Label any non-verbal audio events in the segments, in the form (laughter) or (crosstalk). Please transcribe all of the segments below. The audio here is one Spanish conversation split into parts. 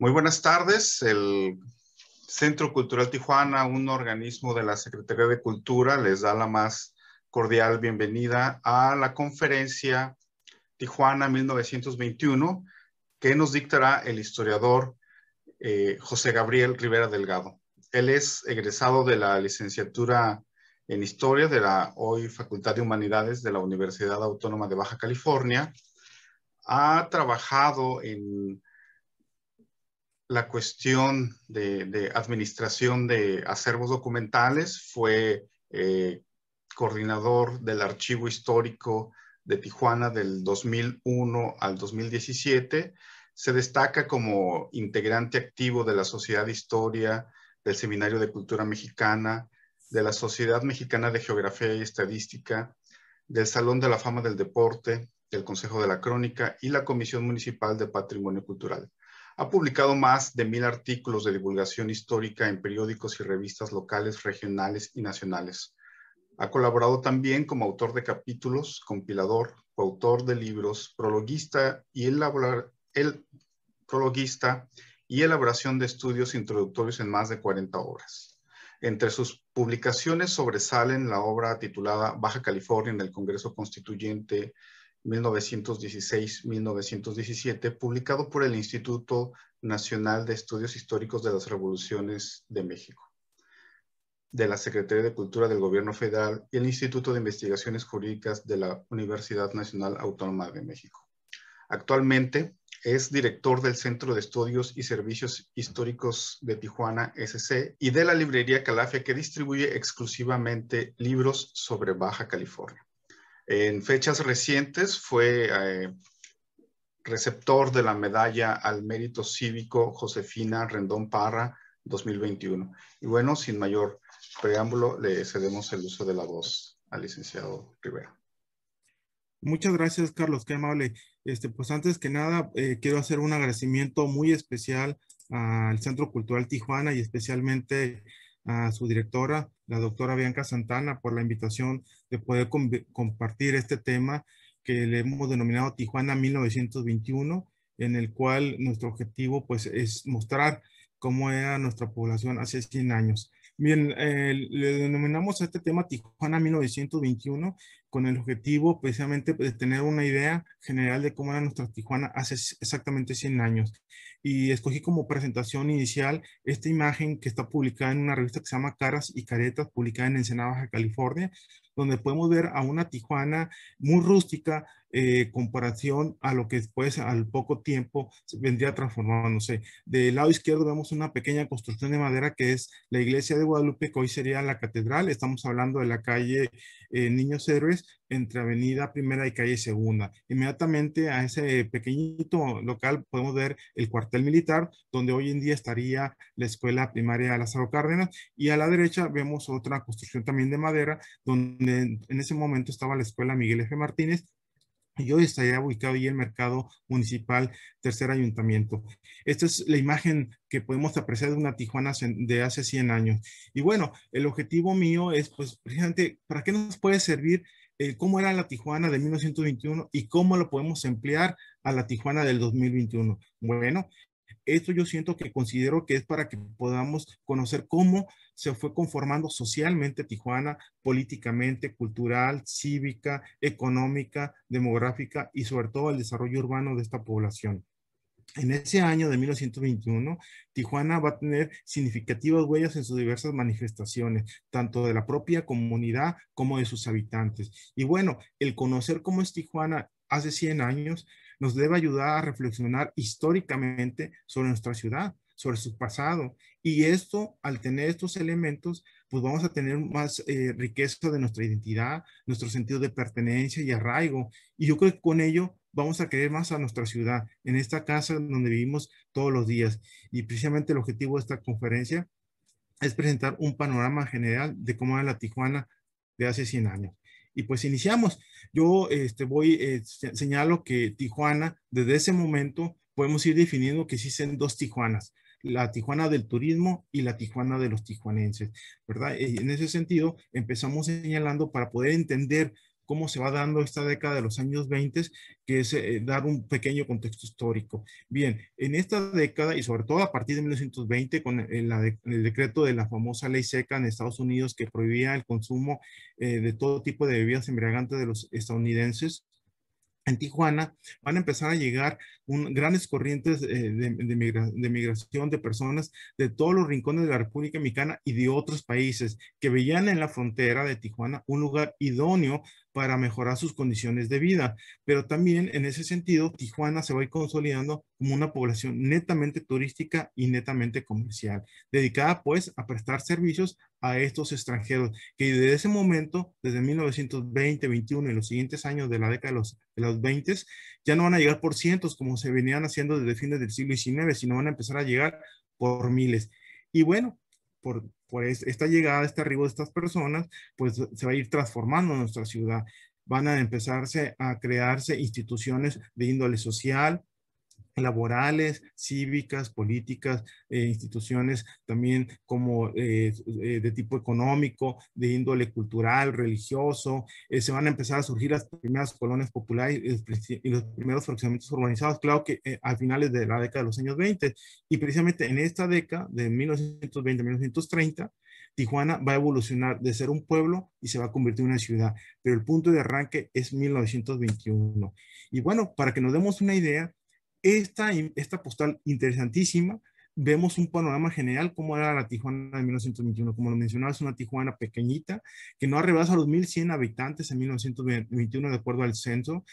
Muy buenas tardes. El Centro Cultural Tijuana, un organismo de la Secretaría de Cultura, les da la más cordial bienvenida a la conferencia Tijuana 1921 que nos dictará el historiador eh, José Gabriel Rivera Delgado. Él es egresado de la licenciatura en Historia de la hoy Facultad de Humanidades de la Universidad Autónoma de Baja California. Ha trabajado en la cuestión de, administración de acervos documentales, fue eh, coordinador del Archivo Histórico de Tijuana del 2001 al 2017. Se destaca como integrante activo de la Sociedad de Historia, del Seminario de Cultura Mexicana, de la Sociedad Mexicana de Geografía y Estadística, del Salón de la Fama del Deporte, del Consejo de la Crónica y la Comisión Municipal de Patrimonio Cultural. Ha publicado más de mil artículos de divulgación histórica en periódicos y revistas locales, regionales y nacionales. Ha colaborado también como autor de capítulos, compilador, autor de libros, prologuista y, prologuista y elaboración de estudios introductorios en más de 40 obras. Entre sus publicaciones sobresalen la obra titulada Baja California en el Congreso Constituyente 1916-1917, publicado por el Instituto Nacional de Estudios Históricos de las Revoluciones de México, de la Secretaría de Cultura del Gobierno Federal y el Instituto de Investigaciones Jurídicas de la Universidad Nacional Autónoma de México. Actualmente es director del Centro de Estudios y Servicios Históricos de Tijuana, SC, y de la librería Calafia, que distribuye exclusivamente libros sobre Baja California. En fechas recientes fue eh, receptor de la medalla al mérito cívico Josefina Rendón Parra 2021. Y bueno, sin mayor preámbulo, le cedemos el uso de la voz al licenciado Rivera. Muchas gracias, Carlos, qué amable. Este, pues antes que nada, eh, quiero hacer un agradecimiento muy especial al Centro Cultural Tijuana y especialmente a su directora, la doctora Bianca Santana por la invitación de poder compartir este tema que le hemos denominado Tijuana 1921, en el cual nuestro objetivo pues es mostrar cómo era nuestra población hace 100 años. Bien, eh, le denominamos a este tema Tijuana 1921 con el objetivo precisamente de tener una idea general de cómo era nuestra Tijuana hace exactamente 100 años y escogí como presentación inicial esta imagen que está publicada en una revista que se llama Caras y Caretas, publicada en Ensenada, Baja California, donde podemos ver a una Tijuana muy rústica eh, comparación a lo que después al poco tiempo vendría transformándose. Del lado izquierdo vemos una pequeña construcción de madera que es la iglesia de Guadalupe, que hoy sería la catedral. Estamos hablando de la calle eh, Niños Héroes entre avenida primera y calle segunda. Inmediatamente a ese pequeñito local podemos ver el cuartel militar, donde hoy en día estaría la escuela primaria de Lázaro Cárdenas, y a la derecha vemos otra construcción también de madera, donde en, ese momento estaba la escuela Miguel F. Martínez y hoy estaría ubicado ahí el mercado municipal, tercer ayuntamiento. Esta es la imagen que podemos apreciar de una Tijuana de hace 100 años. Y bueno, el objetivo mío es, pues, precisamente, ¿para qué nos puede servir eh, cómo era la Tijuana de 1921 y cómo lo podemos emplear a la Tijuana del 2021? Bueno, esto yo siento que considero que es para que podamos conocer cómo se fue conformando socialmente Tijuana, políticamente, cultural, cívica, económica, demográfica y sobre todo el desarrollo urbano de esta población. En ese año de 1921, Tijuana va a tener significativas huellas en sus diversas manifestaciones, tanto de la propia comunidad como de sus habitantes. Y bueno, el conocer cómo es Tijuana hace 100 años nos debe ayudar a reflexionar históricamente sobre nuestra ciudad, sobre su pasado. Y esto, al tener estos elementos, pues vamos a tener más eh, riqueza de nuestra identidad, nuestro sentido de pertenencia y arraigo. Y yo creo que con ello vamos a querer más a nuestra ciudad, en esta casa donde vivimos todos los días. Y precisamente el objetivo de esta conferencia es presentar un panorama general de cómo era la Tijuana de hace 100 años y pues iniciamos. Yo este, voy, eh, señalo que Tijuana, desde ese momento, podemos ir definiendo que existen dos Tijuanas, la Tijuana del turismo y la Tijuana de los tijuanenses, ¿verdad? Eh, en ese sentido, empezamos señalando para poder entender cómo se va dando esta década de los años 20, que es eh, dar un pequeño contexto histórico. Bien, en esta década y sobre todo a partir de 1920 con eh, el, decreto de la famosa ley seca en Estados Unidos que prohibía el consumo eh, de todo tipo de bebidas embriagantes de los estadounidenses, en Tijuana van a empezar a llegar grandes corrientes de, de, migración de personas de todos los rincones de la República Mexicana y de otros países que veían en la frontera de Tijuana un lugar idóneo para mejorar sus condiciones de vida. Pero también en ese sentido, Tijuana se va consolidando como una población netamente turística y netamente comercial, dedicada pues a prestar servicios a estos extranjeros, que desde ese momento, desde 1920, 21 y los siguientes años de la década de los, de los 20, ya no van a llegar por cientos como se venían haciendo desde fines del siglo XIX, sino van a empezar a llegar por miles. Y bueno, por por pues, esta llegada, este arribo de estas personas, pues se va a ir transformando nuestra ciudad. Van a empezarse a crearse instituciones de índole social, laborales, cívicas, políticas, eh, instituciones también como eh, eh, de tipo económico, de índole cultural, religioso. se van a empezar a surgir las primeras colonias populares y los primeros fraccionamientos urbanizados, claro que a finales de la década de los años 20. Y precisamente en esta década de 1920-1930, Tijuana va a evolucionar de ser un pueblo y se va a convertir en una ciudad, pero el punto de arranque es 1921. Y bueno, para que nos demos una idea, esta, esta postal interesantísima, vemos un panorama general, como era la Tijuana de 1921. Como lo mencionaba, es una Tijuana pequeñita que no arrebasa los 1.100 habitantes en 1921 de acuerdo al censo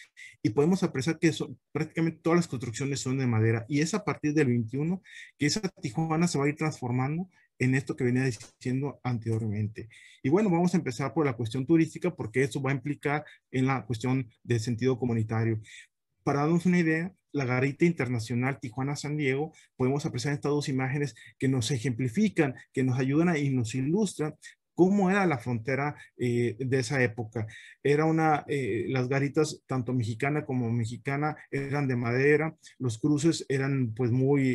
y podemos apreciar que prácticamente todas las construcciones son de madera y es a partir del 21 que esa Tijuana se va a ir transformando en esto que venía diciendo anteriormente. Y bueno, vamos a empezar por la cuestión turística porque eso va a implicar en la cuestión del sentido comunitario. Para darnos una idea, la garita internacional Tijuana-San Diego, podemos apreciar estas dos imágenes que nos ejemplifican, que nos ayudan y nos ilustran cómo era la frontera eh, de esa época. Era una, eh, las garitas, tanto mexicana como mexicana, eran de madera, los cruces eran pues muy,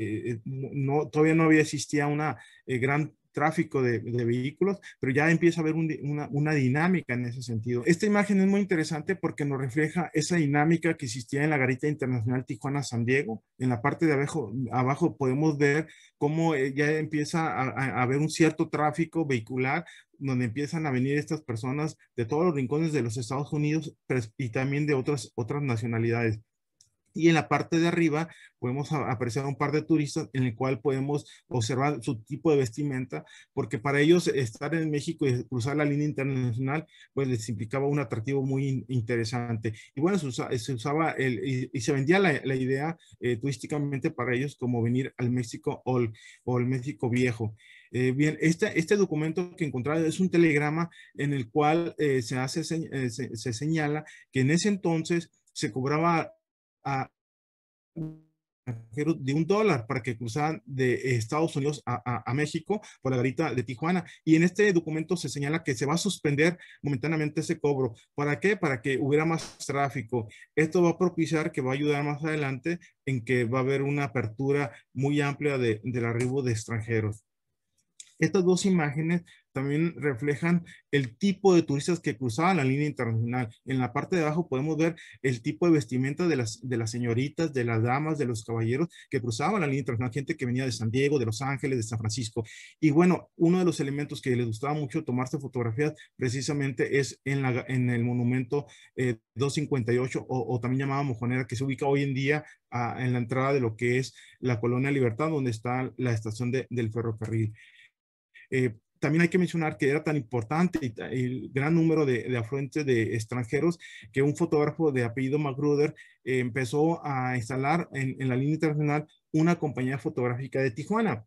eh, no, todavía no había existía una gran tráfico de, vehículos, pero ya empieza a haber una, dinámica en ese sentido. Esta imagen es muy interesante porque nos refleja esa dinámica que existía en la garita internacional Tijuana-San Diego. En la parte de abajo, podemos ver cómo eh, ya empieza a, haber un cierto tráfico vehicular donde empiezan a venir estas personas de todos los rincones de los Estados Unidos y también de otras nacionalidades y en la parte de arriba podemos apreciar un par de turistas en el cual podemos observar su tipo de vestimenta, porque para ellos estar en México y cruzar la línea internacional, pues les implicaba un atractivo muy interesante. Y bueno, se, usaba y, se vendía la, idea eh, turísticamente para ellos como venir al México o o el México viejo. Eh, bien, este, este documento que encontré es un telegrama en el cual eh, se, hace, se, señala que en ese entonces se cobraba a de un dólar para que cruzan de Estados Unidos a, a, a, México por la garita de Tijuana. Y en este documento se señala que se va a suspender momentáneamente ese cobro. ¿Para qué? Para que hubiera más tráfico. Esto va a propiciar que va a ayudar más adelante en que va a haber una apertura muy amplia de, del arribo de extranjeros. Estas dos imágenes también reflejan el tipo de turistas que cruzaban la línea internacional. En la parte de abajo podemos ver el tipo de vestimenta de las, señoritas, de las damas, de los caballeros que cruzaban la línea internacional, gente que venía de San Diego, de Los Ángeles, de San Francisco. Y bueno, uno de los elementos que les gustaba mucho tomarse fotografías precisamente es en, el monumento 258 eh, o, o, también llamado Mojonera, que se ubica hoy en día ah, en la entrada de lo que es la Colonia Libertad, donde está la estación del ferrocarril. Eh, también hay que mencionar que era tan importante el gran número de, afluentes de extranjeros que un fotógrafo de apellido Magruder eh, empezó a instalar en la línea internacional una compañía fotográfica de Tijuana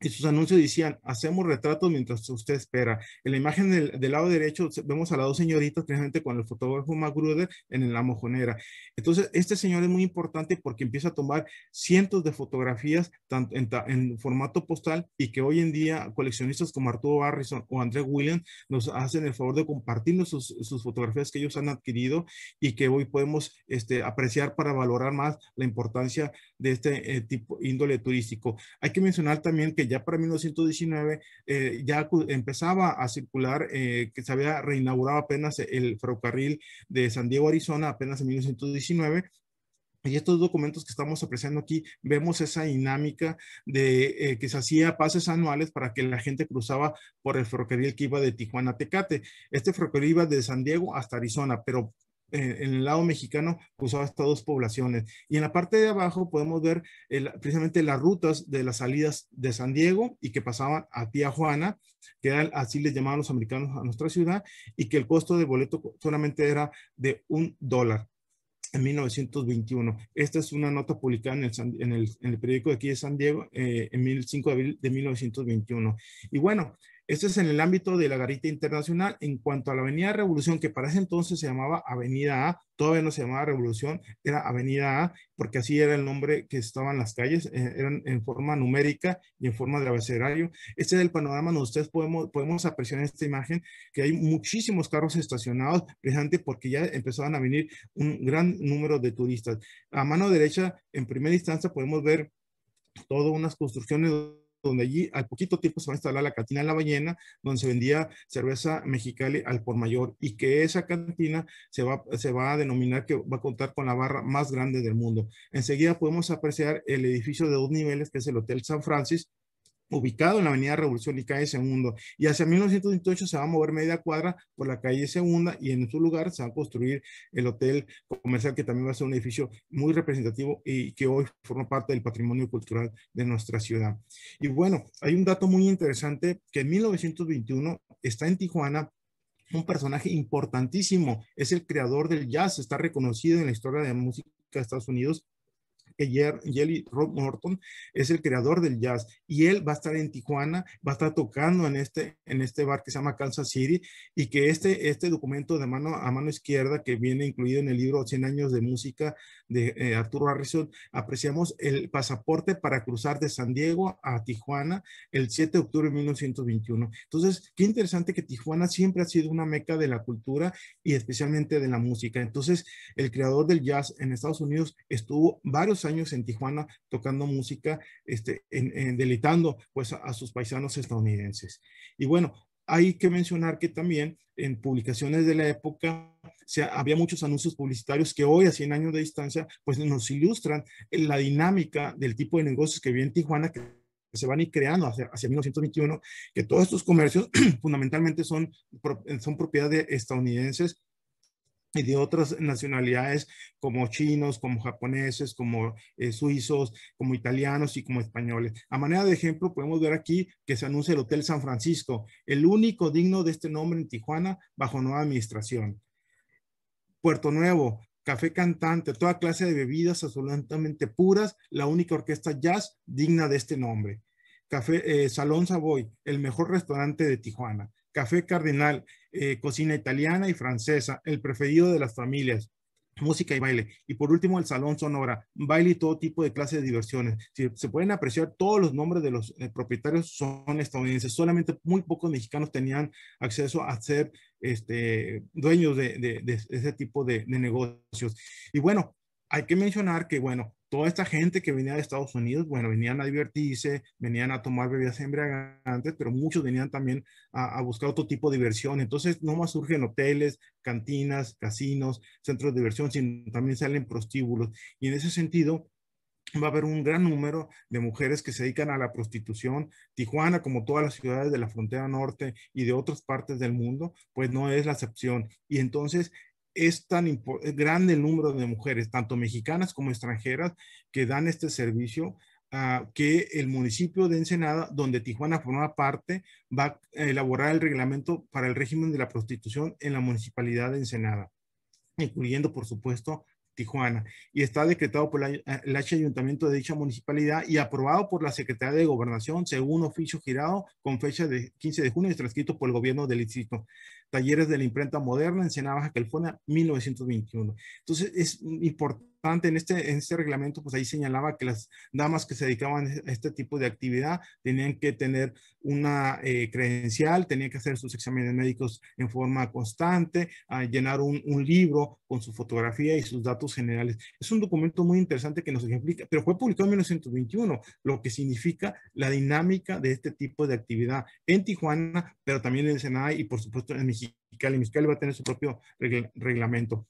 y sus anuncios decían, hacemos retratos mientras usted espera. En la imagen del, lado derecho vemos a las dos señoritas precisamente con el fotógrafo Magruder en la mojonera. Entonces, este señor es muy importante porque empieza a tomar cientos de fotografías tanto en, formato postal y que hoy en día coleccionistas como Arturo Barrison o André Williams nos hacen el favor de compartirnos sus, fotografías que ellos han adquirido y que hoy podemos este, apreciar para valorar más la importancia de este eh, tipo índole turístico. Hay que mencionar también que ya para 1919 eh, ya empezaba a circular, eh, que se había reinaugurado apenas el ferrocarril de San Diego, Arizona, apenas en 1919, y estos documentos que estamos apreciando aquí, vemos esa dinámica de eh, que se hacía pases anuales para que la gente cruzaba por el ferrocarril que iba de Tijuana a Tecate. Este ferrocarril iba de San Diego hasta Arizona, pero en, el lado mexicano cruzaba pues estas dos poblaciones. Y en la parte de abajo podemos ver precisamente las rutas de las salidas de San Diego y que pasaban a Tía Juana, que así les llamaban los americanos a nuestra ciudad, y que el costo de boleto solamente era de un dólar en 1921. Esta es una nota publicada en el, periódico de aquí de San Diego eh, en el 5 de abril de 1921. Y bueno, esto es en el ámbito de la garita internacional. En cuanto a la Avenida Revolución, que para ese entonces se llamaba Avenida A, todavía no se llamaba Revolución, era Avenida A, porque así era el nombre que estaban las calles, eh, eran en forma numérica y en forma de abecedario. Este es el panorama donde ustedes podemos, podemos apreciar en esta imagen que hay muchísimos carros estacionados, precisamente porque ya empezaban a venir un gran número de turistas. A mano derecha, en primera instancia, podemos ver todas unas construcciones donde allí al poquito tiempo se va a instalar la cantina La Ballena, donde se vendía cerveza mexicali al por mayor y que esa cantina se va, a denominar que va a contar con la barra más grande del mundo. Enseguida podemos apreciar el edificio de dos niveles que es el Hotel San Francis, ubicado en la Avenida Revolución y calle Segundo. Y hacia 1928 se va a mover media cuadra por la calle Segunda y en su lugar se va a construir el hotel comercial que también va a ser un edificio muy representativo y que hoy forma parte del patrimonio cultural de nuestra ciudad. Y bueno, hay un dato muy interesante que en 1921 está en Tijuana un personaje importantísimo, es el creador del jazz, está reconocido en la historia de la música de Estados Unidos que Jelly Rob Norton es el creador del jazz y él va a estar en Tijuana, va a estar tocando en este, en este bar que se llama Kansas City y que este, este documento de mano a mano izquierda que viene incluido en el libro 100 años de música de eh, Arturo Harrison, apreciamos el pasaporte para cruzar de San Diego a Tijuana el 7 de octubre de 1921. Entonces, qué interesante que Tijuana siempre ha sido una meca de la cultura y especialmente de la música. Entonces, el creador del jazz en Estados Unidos estuvo varios años años en Tijuana tocando música, este, en, pues, a, sus paisanos estadounidenses. Y bueno, hay que mencionar que también en publicaciones de la época se, había muchos anuncios publicitarios que hoy, a 100 años de distancia, pues nos ilustran la dinámica del tipo de negocios que había en Tijuana, que se van y creando hacia, hacia 1921, que todos estos comercios (clears throat) fundamentalmente son, son propiedad de estadounidenses y de otras nacionalidades como chinos, como japoneses, como eh, suizos, como italianos y como españoles. A manera de ejemplo, podemos ver aquí que se anuncia el Hotel San Francisco, el único digno de este nombre en Tijuana bajo nueva administración. Puerto Nuevo, café cantante, toda clase de bebidas absolutamente puras, la única orquesta jazz digna de este nombre. Café eh, Salón Savoy, el mejor restaurante de Tijuana. Café Cardinal, eh, cocina italiana y francesa, el preferido de las familias, música y baile. Y por último, el Salón Sonora, baile y todo tipo de clases de diversiones. Si se pueden apreciar, todos los nombres de los eh, propietarios son estadounidenses. Solamente muy pocos mexicanos tenían acceso a ser este, dueños de, ese tipo de negocios. Y bueno, hay que mencionar que, bueno, toda esta gente que venía de Estados Unidos, bueno, venían a divertirse, venían a tomar bebidas embriagantes, pero muchos venían también a, buscar otro tipo de diversión. Entonces, no más surgen hoteles, cantinas, casinos, centros de diversión, sino también salen prostíbulos. Y en ese sentido, va a haber un gran número de mujeres que se dedican a la prostitución. Tijuana, como todas las ciudades de la frontera norte y de otras partes del mundo, pues no es la excepción. Y entonces es tan grande el número de mujeres, tanto mexicanas como extranjeras, que dan este servicio, ah, que el municipio de Ensenada, donde Tijuana forma parte, va a elaborar el reglamento para el régimen de la prostitución en la municipalidad de Ensenada, incluyendo, por supuesto, Tijuana, y está decretado por la, ah, el ayuntamiento de dicha municipalidad y aprobado por la Secretaría de Gobernación según oficio girado con fecha de 15 de junio y transcrito por el gobierno del distrito. Talleres de la Imprenta Moderna, en Ensenada Baja California, 1921. Entonces, es importante en este, en este reglamento, pues ahí señalaba que las damas que se dedicaban a este tipo de actividad tenían que tener una eh, credencial, tenían que hacer sus exámenes médicos en forma constante, a llenar un, un, libro con su fotografía y sus datos generales. Es un documento muy interesante que nos explica, pero fue publicado en 1921, lo que significa la dinámica de este tipo de actividad en Tijuana, pero también en Ensenada y por supuesto en México y Mexicali va a tener su propio reglamento.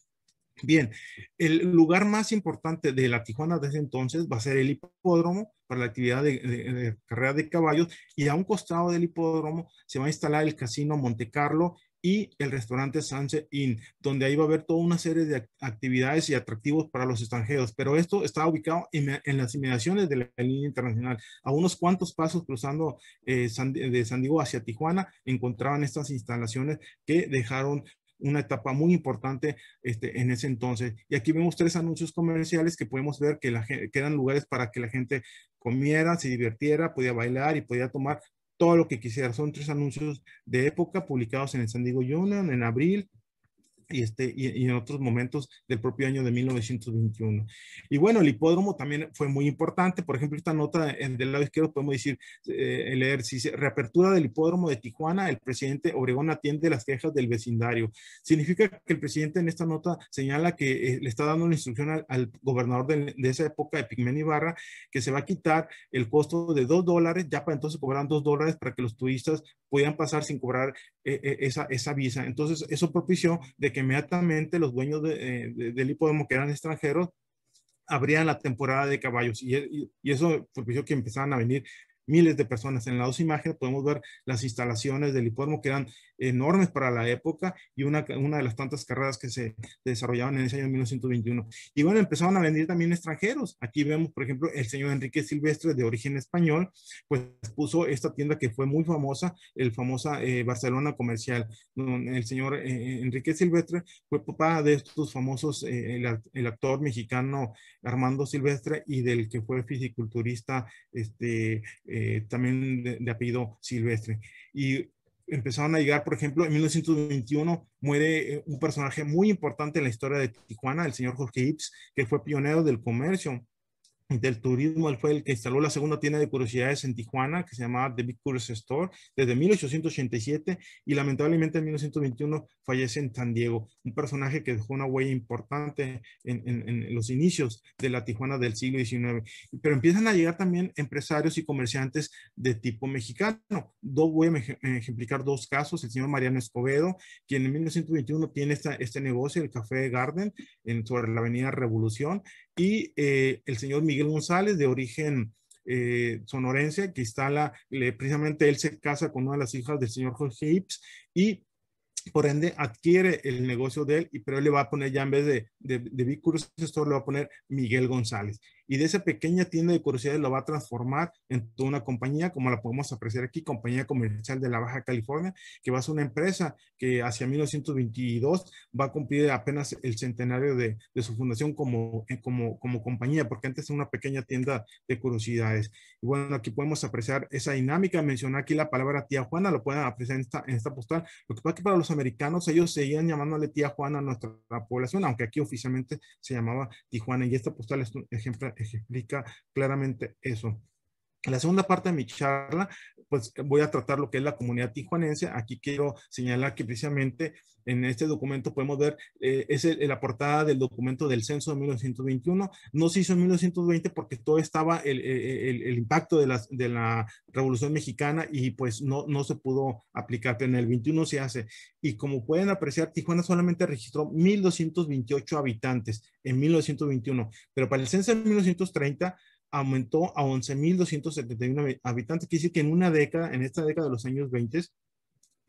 Bien, el lugar más importante de la Tijuana desde entonces va a ser el hipódromo para la actividad de, de carrera de caballos y a un costado del hipódromo se va a instalar el casino Monte Carlo y el restaurante Sunset Inn, donde ahí va a haber toda una serie de actividades y atractivos para los extranjeros. Pero esto está ubicado en, las inmediaciones de la línea internacional. A unos cuantos pasos cruzando eh, de San Diego hacia Tijuana, encontraban estas instalaciones que dejaron una etapa muy importante este, en ese entonces. Y aquí vemos tres anuncios comerciales que podemos ver que, que eran lugares para que la gente comiera, se divirtiera, podía bailar y podía tomar todo lo que quisiera, Son tres anuncios de época publicados en el San Diego Journal en abril y, este, y, en otros momentos del propio año de 1921. Y bueno, el hipódromo también fue muy importante. Por ejemplo, esta nota en, eh, del lado izquierdo podemos decir, eh, leer, si reapertura del hipódromo de Tijuana, el presidente Obregón atiende las quejas del vecindario. Significa que el presidente en esta nota señala que eh, le está dando una instrucción al, gobernador de, esa época, de Pigmen Ibarra, que se va a quitar el costo de dos dólares, ya para entonces cobran dos dólares para que los turistas puedan pasar sin cobrar eh, esa, esa visa. Entonces, eso propició de que inmediatamente los dueños eh, del hipódromo que eran extranjeros abrían la temporada de caballos y, eso propició que empezaban a venir miles de personas. En las dos imágenes podemos ver las instalaciones del hipódromo que eran enormes para la época y una, una de las tantas carreras que se desarrollaban en ese año 1921. Y bueno, empezaron a venir también extranjeros. Aquí vemos, por ejemplo, el señor Enrique Silvestre, de origen español, pues puso esta tienda que fue muy famosa, el famosa eh, Barcelona comercial. El señor eh, eh, Enrique Silvestre fue papá de estos famosos, el, actor mexicano Armando Silvestre y del que fue fisiculturista, este, también de, de apellido Silvestre. Y empezaron a llegar, por ejemplo, en 1921 muere eh, un personaje muy importante en la historia de Tijuana, el señor Jorge Ips, que fue pionero del comercio del turismo, él fue el que instaló la segunda tienda de curiosidades en Tijuana, que se llamaba The Big Curious Store, desde 1887 y lamentablemente en 1921 fallece en San Diego, un personaje que dejó una huella importante en, los inicios de la Tijuana del siglo XIX. Pero empiezan a llegar también empresarios y comerciantes de tipo mexicano. Do, voy a ejemplificar dos casos, el señor Mariano Escobedo, quien en 1921 tiene este negocio, el Café Garden, en, sobre la avenida Revolución, y eh, el señor Miguel González, de origen eh, sonorense, que instala, precisamente él se casa con una de las hijas del señor Jorge Ips y por ende adquiere el negocio de él, pero él le va a poner ya en vez de, de, de esto le va a poner Miguel González y de esa pequeña tienda de curiosidades lo va a transformar en toda una compañía, como la podemos apreciar aquí, compañía comercial de la Baja California, que va a ser una empresa que hacia 1922 va a cumplir apenas el centenario de, su fundación como, eh, como, como compañía, porque antes era una pequeña tienda de curiosidades. Y bueno, aquí podemos apreciar esa dinámica, mencionar aquí la palabra tía Juana, lo pueden apreciar en esta, en esta postal. Lo que pasa es que para los americanos ellos seguían llamándole tía Juana a nuestra población, aunque aquí oficialmente se llamaba Tijuana y esta postal es un ejemplo explica claramente eso. En la segunda parte de mi charla, pues voy a tratar lo que es la comunidad tijuanense. Aquí quiero señalar que precisamente en este documento podemos ver, eh, es la portada del documento del censo de 1921. No se hizo en 1920 porque todo estaba el, impacto de la, de la Revolución Mexicana y pues no, no se pudo aplicar, pero en el 21 se hace. Y como pueden apreciar, Tijuana solamente registró 1.228 habitantes en 1921, pero para el censo de 1930 aumentó a 11.271 habitantes. Quiere decir que en una década, en esta década de los años 20,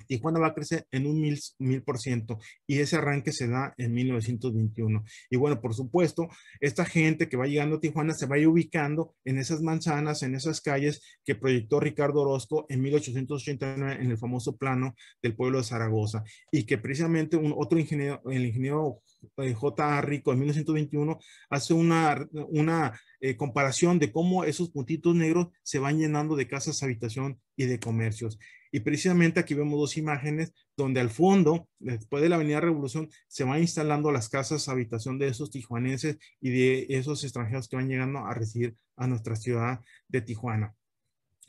Tijuana va a crecer en un mil, por ciento y ese arranque se da en 1921. Y bueno, por supuesto, esta gente que va llegando a Tijuana se va ubicando en esas manzanas, en esas calles que proyectó Ricardo Orozco en 1889 en el famoso plano del pueblo de Zaragoza y que precisamente un otro ingeniero, el ingeniero eh, J. Rico en 1921 hace una, una eh, comparación de cómo esos puntitos negros se van llenando de casas, habitación y de comercios. Y precisamente aquí vemos dos imágenes donde al fondo, después de la Avenida Revolución, se van instalando las casas, habitación de esos tijuaneses y de esos extranjeros que van llegando a residir a nuestra ciudad de Tijuana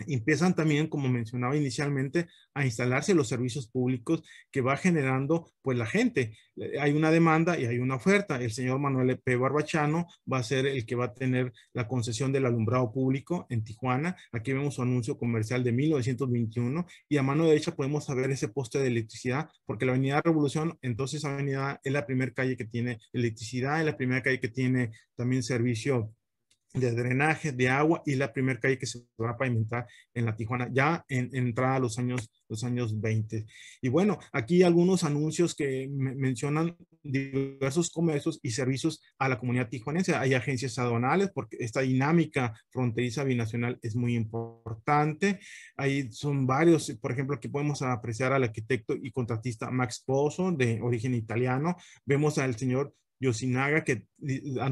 empiezan también, como mencionaba inicialmente, a instalarse los servicios públicos que va generando pues la gente. Eh, hay una demanda y hay una oferta. El señor Manuel e P. Barbachano va a ser el que va a tener la concesión del alumbrado público en Tijuana. Aquí vemos su anuncio comercial de 1921 y a mano derecha podemos saber ese poste de electricidad porque la Avenida Revolución, entonces Avenida es la primera calle que tiene electricidad, es la primera calle que tiene también servicio de drenaje, de agua y la primera calle que se va a pavimentar en la Tijuana, ya en, entrada a los años, los años 20. Y bueno, aquí algunos anuncios que mencionan diversos comercios y servicios a la comunidad tijuanense. Hay agencias aduanales porque esta dinámica fronteriza binacional es muy importante. Ahí son varios, por ejemplo, que podemos apreciar al arquitecto y contratista Max Pozo, de origen italiano. Vemos al señor Yoshinaga que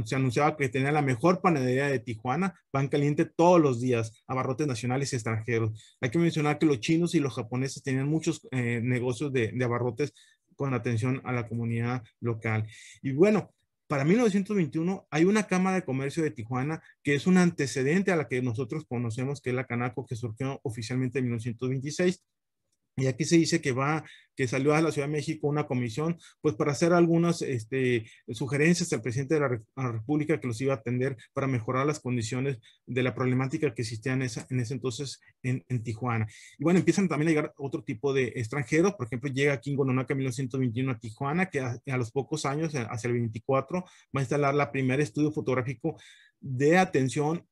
se anunciaba que tenía la mejor panadería de Tijuana, pan caliente todos los días, abarrotes nacionales y extranjeros. Hay que mencionar que los chinos y los japoneses tenían muchos eh, negocios de, de abarrotes con atención a la comunidad local. Y bueno, para 1921 hay una Cámara de Comercio de Tijuana que es un antecedente a la que nosotros conocemos, que es la Canaco, que surgió oficialmente en 1926. Y aquí se dice que va, que salió a la Ciudad de México una comisión, pues para hacer algunas este, sugerencias al presidente de la, República que los iba a atender para mejorar las condiciones de la problemática que existía en, ese entonces en, Tijuana. Y bueno, empiezan también a llegar otro tipo de extranjeros, por ejemplo, llega Kingo Nonaca en 1921 a Tijuana, que a, a los pocos años, hacia el 24, va a instalar la primer estudio fotográfico de atención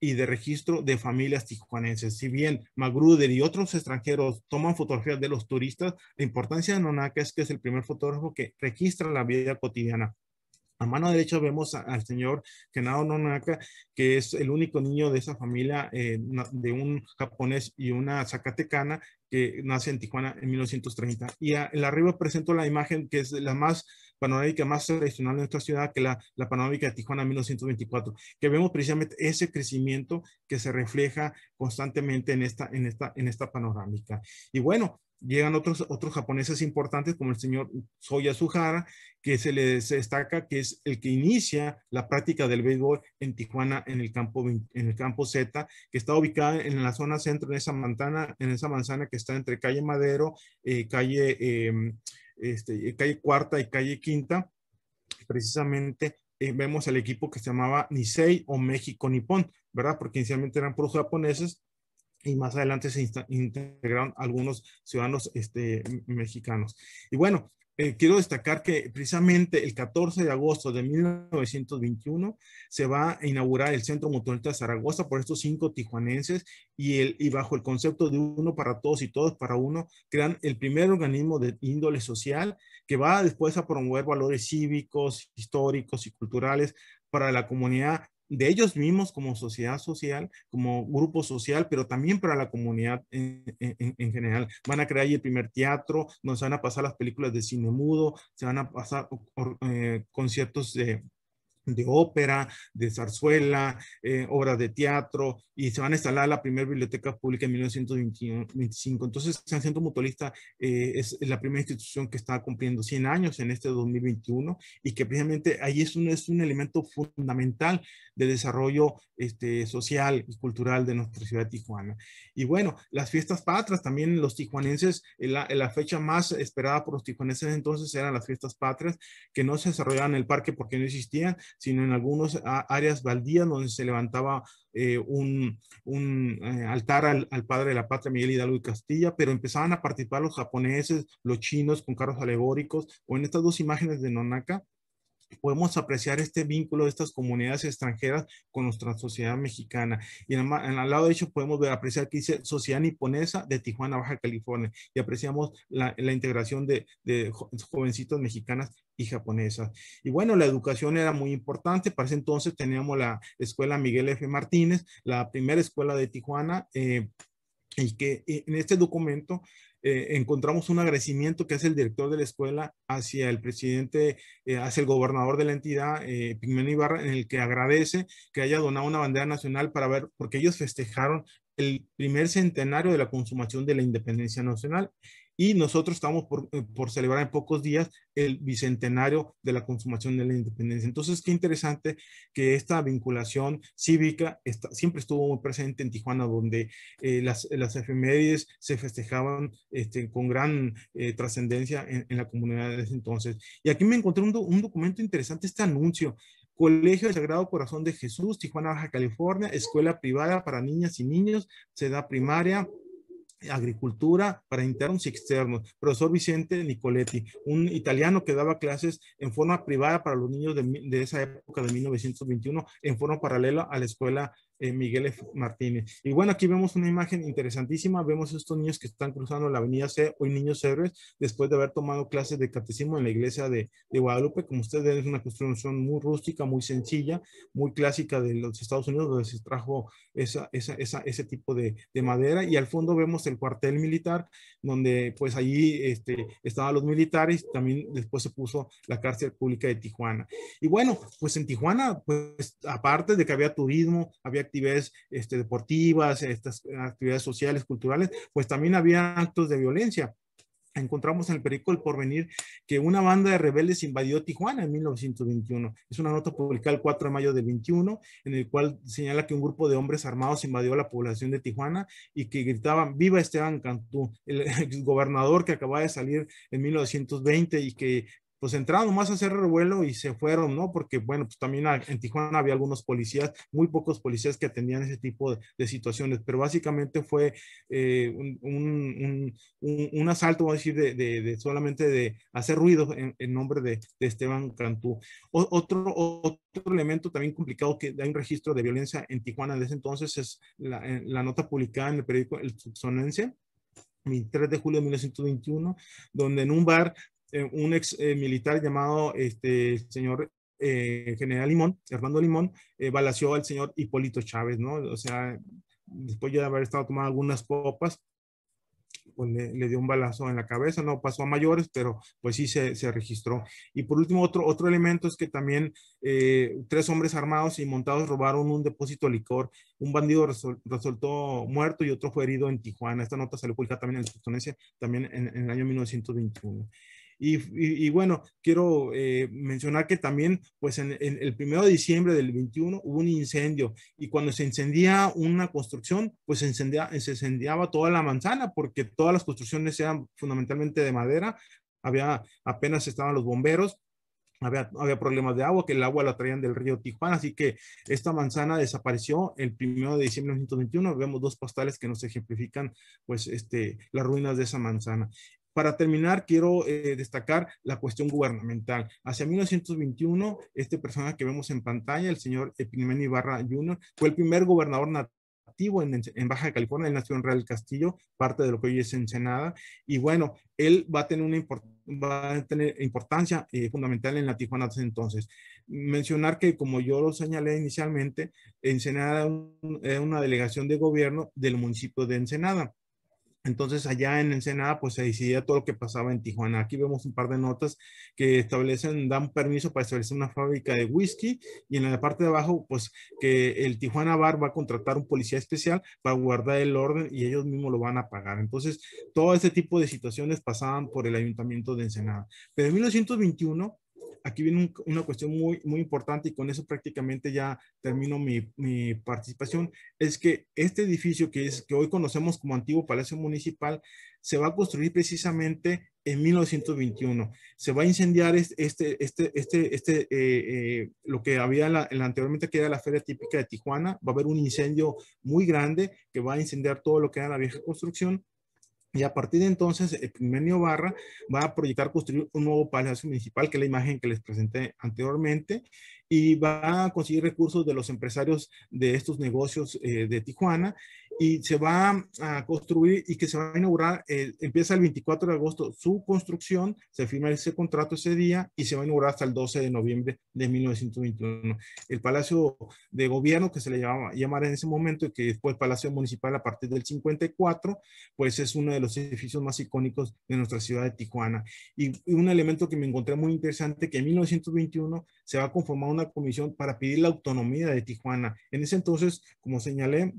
y de registro de familias tijuanenses. Si bien Magruder y otros extranjeros toman fotografías de los turistas, la importancia de Nonaka es que es el primer fotógrafo que registra la vida cotidiana. A mano derecha vemos al señor Kenao Nonaka, que es el único niño de esa familia eh, de un japonés y una zacatecana que nace en Tijuana en 1930. Y en la arriba presento la imagen que es la más panorámica más tradicional de nuestra ciudad, que la, la panorámica de Tijuana 1924, que vemos precisamente ese crecimiento que se refleja constantemente en esta, en esta, en esta panorámica. Y bueno, llegan otros, otros japoneses importantes como el señor Soya Suhara, que se le destaca que es el que inicia la práctica del béisbol en Tijuana, en el campo, en el campo Z, que está ubicada en la zona centro, en esa manzana, en esa manzana que está entre calle Madero, y eh, calle... Em, este, calle cuarta y calle quinta, precisamente eh, vemos el equipo que se llamaba Nisei o México Nippon, ¿verdad? Porque inicialmente eran puros japoneses y más adelante se integraron algunos ciudadanos este, mexicanos. Y bueno, eh, quiero destacar que precisamente el 14 de agosto de 1921 se va a inaugurar el Centro Mutualista de Zaragoza por estos cinco tijuanenses y, y bajo el concepto de uno para todos y todos para uno, crean el primer organismo de índole social que va después a promover valores cívicos, históricos y culturales para la comunidad de ellos mismos como sociedad social, como grupo social, pero también para la comunidad en, general. Van a crear ahí el primer teatro, se van a pasar las películas de cine mudo, se van a pasar eh, conciertos de de ópera, de zarzuela, eh, obras de teatro, y se van a instalar la primera biblioteca pública en 1925. Entonces, San Centro Mutualista eh, es la primera institución que está cumpliendo 100 años en este 2021 y que precisamente ahí es un, es un elemento fundamental de desarrollo este, social y cultural de nuestra ciudad de Tijuana. Y bueno, las fiestas patras también los tijuanenses, eh, la, fecha más esperada por los tijuanenses entonces eran las fiestas patrias, que no se desarrollaban en el parque porque no existían, sino en algunas áreas baldías donde se levantaba eh, un, eh, altar al, al, padre de la patria, Miguel Hidalgo y Castilla, pero empezaban a participar los japoneses, los chinos con carros alegóricos, o en estas dos imágenes de Nonaka, podemos apreciar este vínculo de estas comunidades extranjeras con nuestra sociedad mexicana. Y en, el, lado de lado podemos ver, apreciar que dice Sociedad Niponesa de Tijuana, Baja California, y apreciamos la, la integración de, de jovencitos mexicanas y japonesas. Y bueno, la educación era muy importante. Para ese entonces teníamos la escuela Miguel F. Martínez, la primera escuela de Tijuana. Eh, y que eh, en este documento eh, encontramos un agradecimiento que hace el director de la escuela hacia el presidente, eh, hacia el gobernador de la entidad, eh, Ibarra, en el que agradece que haya donado una bandera nacional para ver, porque ellos festejaron el primer centenario de la consumación de la independencia nacional y nosotros estamos eh, por, celebrar en pocos días el bicentenario de la consumación de la independencia. Entonces, qué interesante que esta vinculación cívica está, siempre estuvo muy presente en Tijuana, donde eh, las, las, efemérides se festejaban este, con gran eh, trascendencia en, la comunidad de entonces. Y aquí me encontré un, un documento interesante, este anuncio. Colegio del Sagrado Corazón de Jesús, Tijuana, Baja California, escuela privada para niñas y niños, se da primaria, agricultura para internos y externos. Profesor Vicente Nicoletti, un italiano que daba clases en forma privada para los niños de, esa época de 1921, en forma paralela a la escuela eh, Miguel Martínez. Y bueno, aquí vemos una imagen interesantísima. Vemos estos niños que están cruzando la avenida C, hoy niños héroes, después de haber tomado clases de catecismo en la iglesia de, Guadalupe. Como ustedes ven, es una construcción muy rústica, muy sencilla, muy clásica de los Estados Unidos, donde se trajo esa, ese tipo de, de, madera. Y al fondo vemos el cuartel militar, donde pues allí este, estaban los militares. También después se puso la cárcel pública de Tijuana. Y bueno, pues en Tijuana, pues aparte de que había turismo, había actividades este, deportivas, estas actividades sociales, culturales, pues también había actos de violencia encontramos en el periódico El Porvenir que una banda de rebeldes invadió Tijuana en 1921. Es una nota publicada el 4 de mayo del 21, en el cual señala que un grupo de hombres armados invadió la población de Tijuana y que gritaban Viva Esteban Cantú, el exgobernador (laughs) que acababa de salir en 1920 y que pues entraron más a hacer revuelo y se fueron, ¿no? Porque, bueno, pues también en Tijuana había algunos policías, muy pocos policías que atendían ese tipo de, situaciones, pero básicamente fue eh, un, un, un, un, asalto, voy a decir, de, de, solamente de hacer ruido en, nombre de, Esteban Cantú. otro, otro elemento también complicado que hay un registro de violencia en Tijuana desde entonces es eh, la, nota publicada en el periódico El Subsonense, 3 de julio de 1921, donde en un bar eh, un ex eh, militar llamado este, señor eh, general Limón, Hernando Limón, balació al señor Hipólito Chávez, ¿no? O sea, después de haber estado tomando algunas copas, pues le, dio un balazo en la cabeza, no pasó a mayores, pero pues sí se, se registró. Y por último, otro, otro elemento es que también tres hombres armados y montados robaron un depósito de licor. Un bandido resultó muerto y otro fue herido en Tijuana. Esta nota salió publicada también en el también en el año 1921. Y, bueno, quiero eh, mencionar que también, pues en, el primero de diciembre del 21 hubo un incendio y cuando se encendía una construcción, pues se, encendía, se incendiaba toda la manzana porque todas las construcciones eran fundamentalmente de madera. Había apenas estaban los bomberos, había, había, problemas de agua, que el agua la traían del río Tijuana, así que esta manzana desapareció el primero de diciembre de 1921. Vemos dos postales que nos ejemplifican, pues, este, las ruinas de esa manzana. Para terminar, quiero eh, destacar la cuestión gubernamental. Hacia 1921, este personaje que vemos en pantalla, el señor Epinemeni Ibarra Jr., fue el primer gobernador nativo en, Baja California, él nació en Real Castillo, parte de lo que hoy es Ensenada, y bueno, él va a tener una importancia eh, fundamental en la Tijuana entonces. Mencionar que, como yo lo señalé inicialmente, Ensenada es una delegación de gobierno del municipio de Ensenada. Entonces, allá en Ensenada, pues se decidía todo lo que pasaba en Tijuana. Aquí vemos un par de notas que establecen, dan permiso para establecer una fábrica de whisky y en la parte de abajo, pues que el Tijuana Bar va a contratar un policía especial para guardar el orden y ellos mismos lo van a pagar. Entonces, todo ese tipo de situaciones pasaban por el ayuntamiento de Ensenada. Pero en 1921 aquí viene una cuestión muy, muy importante y con eso prácticamente ya termino mi, participación, es que este edificio que, es, que hoy conocemos como antiguo Palacio Municipal se va a construir precisamente en 1921. Se va a incendiar este, este, este, este, eh, eh, lo que había anteriormente que era la feria típica de Tijuana. Va a haber un incendio muy grande que va a incendiar todo lo que era la vieja construcción y a partir de entonces, Epimenio Barra va a proyectar construir un nuevo palacio municipal, que es la imagen que les presenté anteriormente, y va a conseguir recursos de los empresarios de estos negocios eh, de Tijuana y se va a construir y que se va a inaugurar, empieza el 24 de agosto su construcción, se firma ese contrato ese día y se va a inaugurar hasta el 12 de noviembre de 1921. El Palacio de Gobierno, que se le llamaba llamar en ese momento, y que después Palacio Municipal a partir del 54, pues es uno de los edificios más icónicos de nuestra ciudad de Tijuana. Y, y un elemento que me encontré muy interesante, que en 1921 se va a conformar una comisión para pedir la autonomía de Tijuana. En ese entonces, como señalé,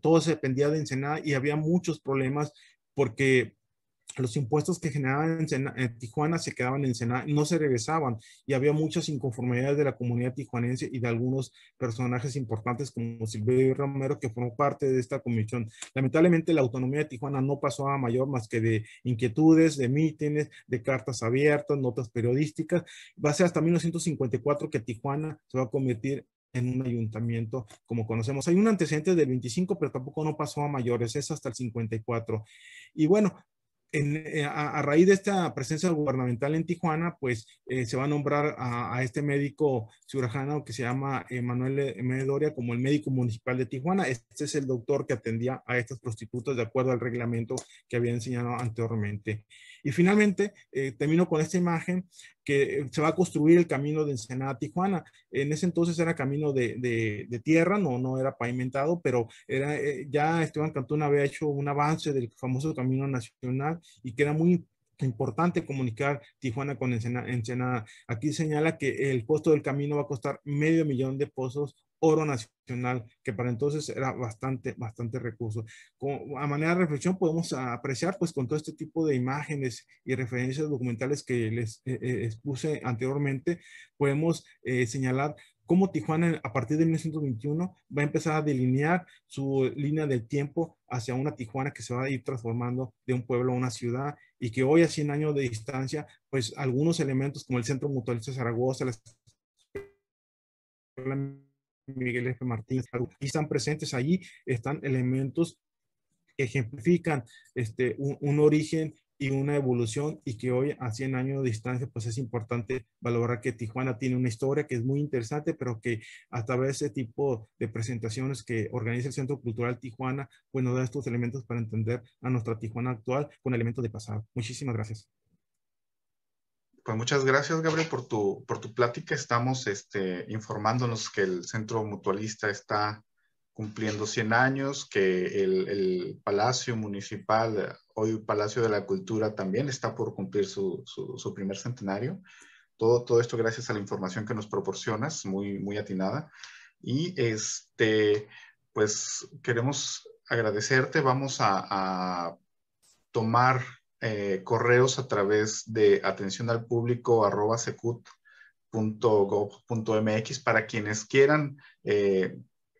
todo se dependía de Ensenada y había muchos problemas porque los impuestos que generaban en, Tijuana se quedaban en Ensenada, no se regresaban y había muchas inconformidades de la comunidad tijuanense y de algunos personajes importantes como Silvio Romero que formó parte de esta comisión. Lamentablemente la autonomía de Tijuana no pasó a mayor más que de inquietudes, de mítines, de cartas abiertas, notas periodísticas. Va a ser hasta 1954 que Tijuana se va a convertir en un ayuntamiento como conocemos. Hay un antecedente del 25, pero tampoco no pasó a mayores, es hasta el 54. Y bueno, eh, a, raíz de esta presencia gubernamental en Tijuana, pues eh, se va a nombrar a, este médico cirujano que se llama Manuel Medoria como el médico municipal de Tijuana. Este es el doctor que atendía a estas prostitutas de acuerdo al reglamento que había enseñado anteriormente. Y finalmente, eh, termino con esta imagen que se va a construir el camino de Ensenada a Tijuana. En ese entonces era camino de, tierra, no, no era pavimentado, pero era, ya Esteban Cantón había hecho un avance del famoso camino nacional y que era muy importante comunicar Tijuana con Ensenada. Aquí señala que el costo del camino va a costar medio millón de pozos oro nacional, que para entonces era bastante, bastante recurso. a manera de reflexión podemos apreciar pues con todo este tipo de imágenes y referencias documentales que les eh, eh, expuse anteriormente, podemos eh, señalar cómo Tijuana a partir de 1921 va a empezar a delinear su línea del tiempo hacia una Tijuana que se va a ir transformando de un pueblo a una ciudad y que hoy a 100 años de distancia, pues algunos elementos como el Centro Mutualista de Zaragoza, la Miguel F. Martínez, están presentes allí, están elementos que ejemplifican este, un origen y una evolución y que hoy a 100 años de distancia pues es importante valorar que Tijuana tiene una historia que es muy interesante pero que a través de ese tipo de presentaciones que organiza el Centro Cultural Tijuana pues nos da estos elementos para entender a nuestra Tijuana actual con elementos de pasado. Muchísimas gracias. Pues muchas gracias, Gabriel, por tu, por tu plática. Estamos este, informándonos que el Centro Mutualista está cumpliendo 100 años, que el, el, Palacio Municipal, hoy Palacio de la Cultura, también está por cumplir su, su, primer centenario. Todo, todo esto gracias a la información que nos proporcionas, muy, muy atinada. Y este, pues queremos agradecerte. Vamos a, tomar eh, correos a través de atención al público para quienes quieran eh,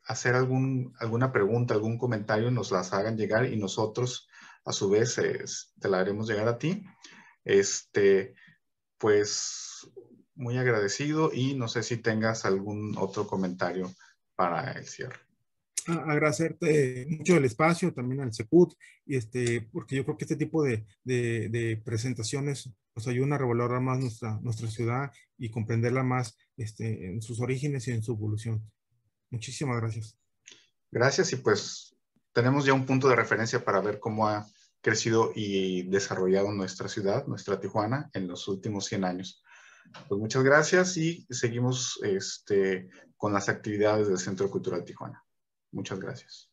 hacer algún, alguna pregunta, algún comentario, nos las hagan llegar y nosotros a su vez te la haremos llegar a ti. Este, pues muy agradecido y no sé si tengas algún otro comentario para el cierre. Ah, agradecerte mucho el espacio, también al ceput y este, porque yo creo que este tipo de, presentaciones nos ayuda a revalorar más nuestra, nuestra ciudad y comprenderla más este, en sus orígenes y en su evolución. Muchísimas gracias. Gracias y pues tenemos ya un punto de referencia para ver cómo ha crecido y desarrollado nuestra ciudad, nuestra Tijuana, en los últimos 100 años. Pues muchas gracias y seguimos este, con las actividades del Centro Cultural Tijuana. Muchas gracias.